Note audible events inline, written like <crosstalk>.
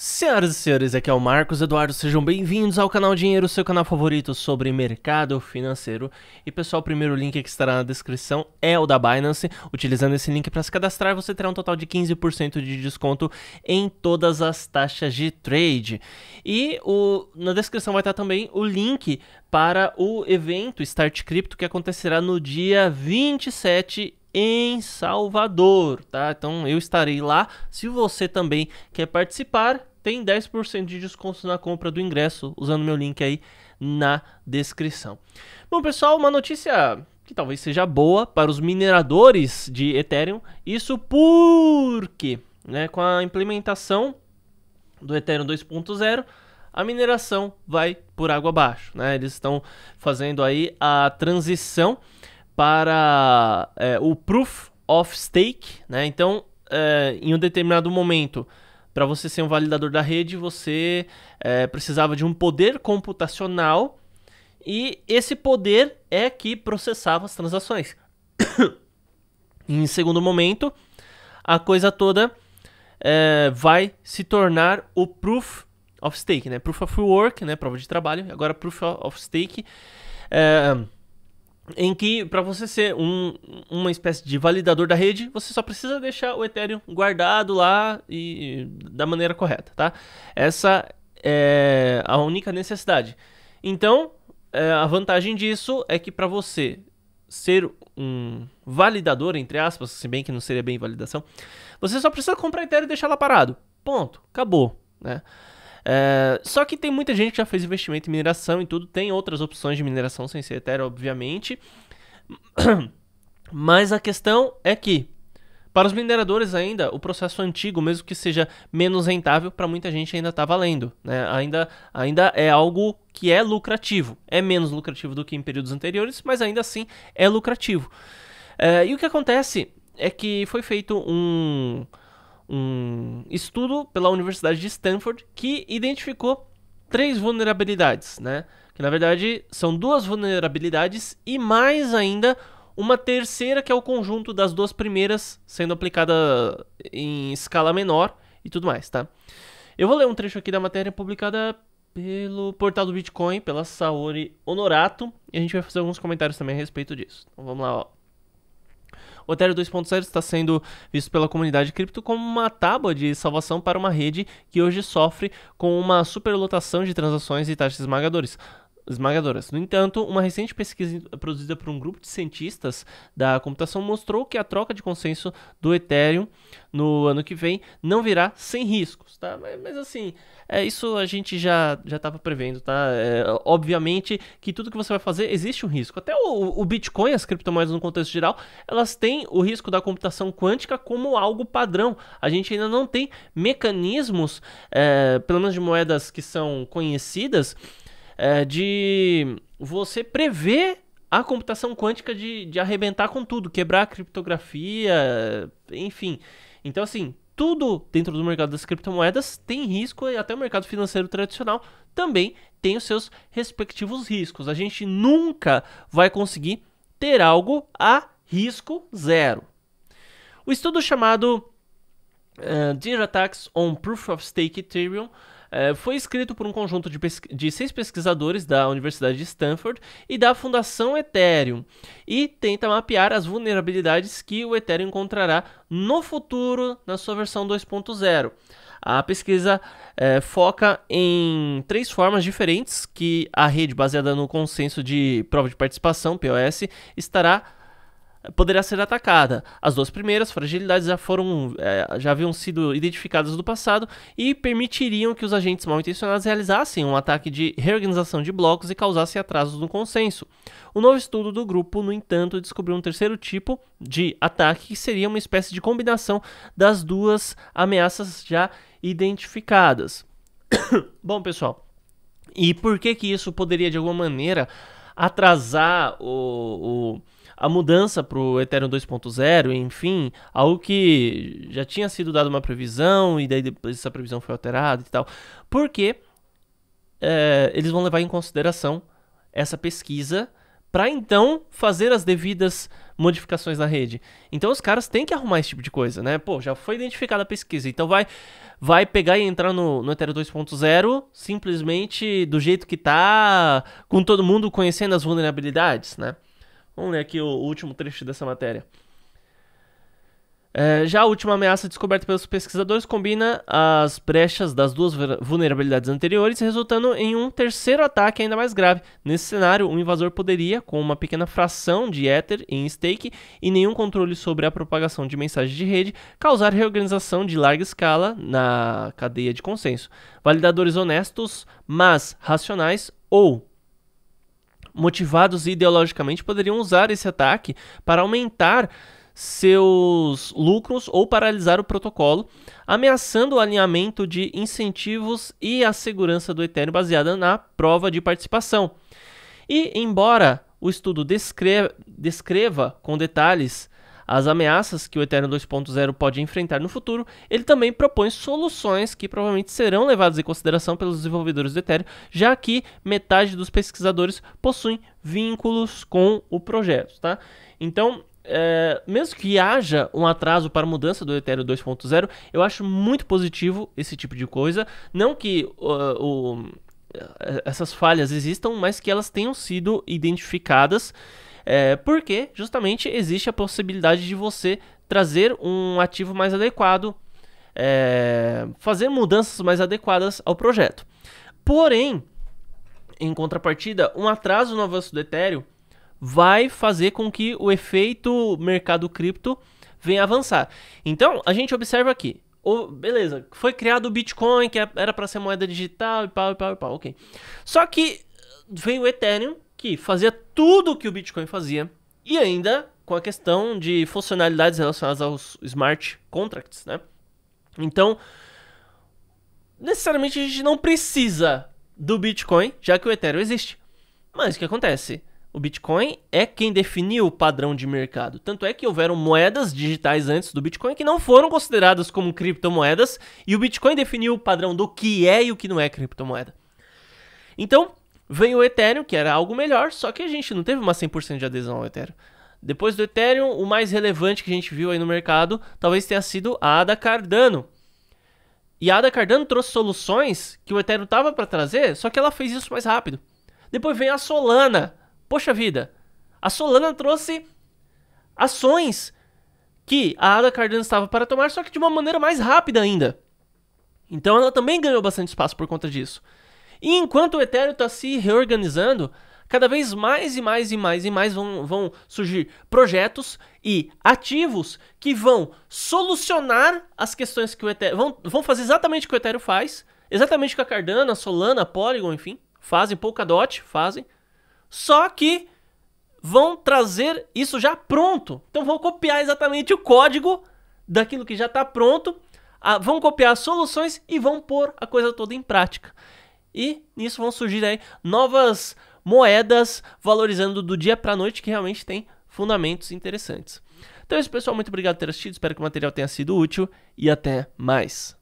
Senhoras e senhores, aqui é o Marcos Eduardo, sejam bem-vindos ao canal Dinheiro, seu canal favorito sobre mercado financeiro. E pessoal, o primeiro link que estará na descrição é o da Binance. Utilizando esse link para se cadastrar, você terá um total de 15% de desconto em todas as taxas de trade. E o, na descrição vai estar também o link para o evento Start Crypto que acontecerá no dia 27 em Salvador, tá? Então eu estarei lá. Se você também quer participar, tem 10% de desconto na compra do ingresso, usando meu link aí na descrição. Bom, pessoal, uma notícia que talvez seja boa para os mineradores de Ethereum, isso porque, né, com a implementação do Ethereum 2.0, a mineração vai por água abaixo, né? Eles estão fazendo aí a transição para é, o Proof of Stake, né? Então, é, em um determinado momento, para você ser um validador da rede, você é, precisava de um poder computacional e esse poder é que processava as transações. <coughs> em segundo momento, a coisa toda é, vai se tornar o proof of stake, né? Proof of work, né? Prova de trabalho. Agora proof of stake. É, em que para você ser um, uma espécie de validador da rede, você só precisa deixar o Ethereum guardado lá e da maneira correta, tá? Essa é a única necessidade. Então, é, a vantagem disso é que para você ser um validador, entre aspas, se bem que não seria bem validação, você só precisa comprar Ethereum e deixar lá parado. Ponto. Acabou, né? É, só que tem muita gente que já fez investimento em mineração e tudo, tem outras opções de mineração sem ser Ethereum, obviamente. <clears throat> Mas a questão é que, para os mineradores ainda, o processo antigo, mesmo que seja menos rentável, para muita gente ainda está valendo. Né? Ainda, ainda é algo que é lucrativo. É menos lucrativo do que em períodos anteriores, mas ainda assim é lucrativo. É, e o que acontece é que foi feito um um estudo pela Universidade de Stanford que identificou três vulnerabilidades, né? Que na verdade são duas vulnerabilidades e mais ainda uma terceira que é o conjunto das duas primeiras sendo aplicada em escala menor e tudo mais, tá? Eu vou ler um trecho aqui da matéria publicada pelo portal do Bitcoin, pela Saori Honorato, e a gente vai fazer alguns comentários também a respeito disso. Então vamos lá, ó o Ethereum 2.0 está sendo visto pela comunidade cripto como uma tábua de salvação para uma rede que hoje sofre com uma superlotação de transações e taxas esmagadoras esmagadoras. No entanto, uma recente pesquisa produzida por um grupo de cientistas da computação mostrou que a troca de consenso do Ethereum no ano que vem não virá sem riscos, tá? Mas, mas assim, é, isso a gente já já estava prevendo, tá? É, obviamente que tudo que você vai fazer existe um risco. Até o, o Bitcoin, as criptomoedas no contexto geral, elas têm o risco da computação quântica como algo padrão. A gente ainda não tem mecanismos, é, pelo menos de moedas que são conhecidas, é, de você prever a computação quântica de, de arrebentar com tudo, quebrar a criptografia, enfim. Então, assim, tudo dentro do mercado das criptomoedas tem risco e até o mercado financeiro tradicional também tem os seus respectivos riscos. A gente nunca vai conseguir ter algo a risco zero. O estudo chamado uh, eh, Dear Attacks on Proof of Stake Ethereum é, foi escrito por um conjunto de, de, seis pesquisadores da Universidade de Stanford e da Fundação Ethereum e tenta mapear as vulnerabilidades que o Ethereum encontrará no futuro na sua versão 2.0. A pesquisa é, foca em três formas diferentes que a rede baseada no consenso de prova de participação, POS, estará poderá ser atacada. As duas primeiras fragilidades já foram é, já haviam sido identificadas no passado e permitiriam que os agentes mal intencionados realizassem um ataque de reorganização de blocos e causassem atrasos no consenso. O novo estudo do grupo, no entanto, descobriu um terceiro tipo de ataque que seria uma espécie de combinação das duas ameaças já identificadas. <coughs> Bom, pessoal, e por que que isso poderia de alguma maneira atrasar o, o a mudança para o Ethereum 2.0, enfim, algo que já tinha sido dado uma previsão e daí depois essa previsão foi alterada e tal, porque é, eles vão levar em consideração essa pesquisa para então fazer as devidas modificações na rede. Então os caras têm que arrumar esse tipo de coisa, né? Pô, já foi identificada a pesquisa, então vai vai pegar e entrar no, no Ethereum 2.0 simplesmente do jeito que tá, com todo mundo conhecendo as vulnerabilidades, né? Vamos ler aqui o, último trecho dessa matéria. É, já a última ameaça descoberta pelos pesquisadores combina as brechas das duas vulnerabilidades anteriores, resultando em um terceiro ataque ainda mais grave. Nesse cenário, um invasor poderia, com uma pequena fração de Ether em stake e nenhum controle sobre a propagação de mensagens de rede, causar reorganização de larga escala na cadeia de consenso. Validadores honestos, mas racionais ou motivados ideologicamente, poderiam usar esse ataque para aumentar seus lucros ou paralisar o protocolo, ameaçando o alinhamento de incentivos e a segurança do Ethereum baseada na prova de participação. E, embora o estudo descreva, descreva com detalhes as ameaças que o Ethereum 2.0 pode enfrentar no futuro, ele também propõe soluções que provavelmente serão levadas em consideração pelos desenvolvedores do Ethereum, já que metade dos pesquisadores possuem vínculos com o projeto, tá? Então, é, mesmo que haja um atraso para a mudança do Ethereum 2.0, eu acho muito positivo esse tipo de coisa. Não que uh, o, essas falhas existam, mas que elas tenham sido identificadas é, porque justamente existe a possibilidade de você trazer um ativo mais adequado, é, fazer mudanças mais adequadas ao projeto. Porém, em contrapartida, um atraso no avanço do Ethereum vai fazer com que o efeito mercado cripto venha avançar. Então, a gente observa aqui. beleza, foi criado o Bitcoin, que é, era para ser moeda digital e pau, e pau, e pau, ok. Só que eh, vem o Ethereum que fazia tudo o que o Bitcoin fazia e ainda com a questão de funcionalidades relacionadas aos smart contracts, né? Então, necessariamente a gente não precisa do Bitcoin, já que o Ethereum existe. Mas o que acontece? O Bitcoin é quem definiu o padrão de mercado. Tanto é que houveram moedas digitais antes do Bitcoin que não foram consideradas como criptomoedas, e o Bitcoin definiu o padrão do que é e o que não é criptomoeda. Então, vem o Ethereum, que era algo melhor, só que a gente não teve uma 100% de adesão ao Ethereum. Depois do Ethereum, o mais relevante que a gente viu aí no mercado talvez tenha sido a ADA Cardano. E a ADA Cardano trouxe soluções que o Ethereum estava para trazer, só que ela fez isso mais rápido. Depois vem a Solana. Poxa vida, a Solana trouxe ações que a Ada Cardano estava para tomar, só que de uma maneira mais rápida ainda. Então ela também ganhou bastante espaço por conta disso. E enquanto o Ethereum está se reorganizando, cada vez mais e mais e mais e mais vão, vão surgir projetos e ativos que vão solucionar as questões que o Ethereum. Vão, vão fazer exatamente o que o Ethereum faz, exatamente o que a Cardano, a Solana, a Polygon, enfim, fazem, Polkadot fazem. Só que vão trazer isso já pronto. Então vão copiar exatamente o código daquilo que já está pronto, a, vão copiar as soluções e vão pôr a coisa toda em prática. E nisso vão surgir aí novas moedas valorizando do dia para noite que realmente tem fundamentos interessantes. Então é isso, pessoal. Muito obrigado por ter assistido. Espero que o material tenha sido útil e até mais.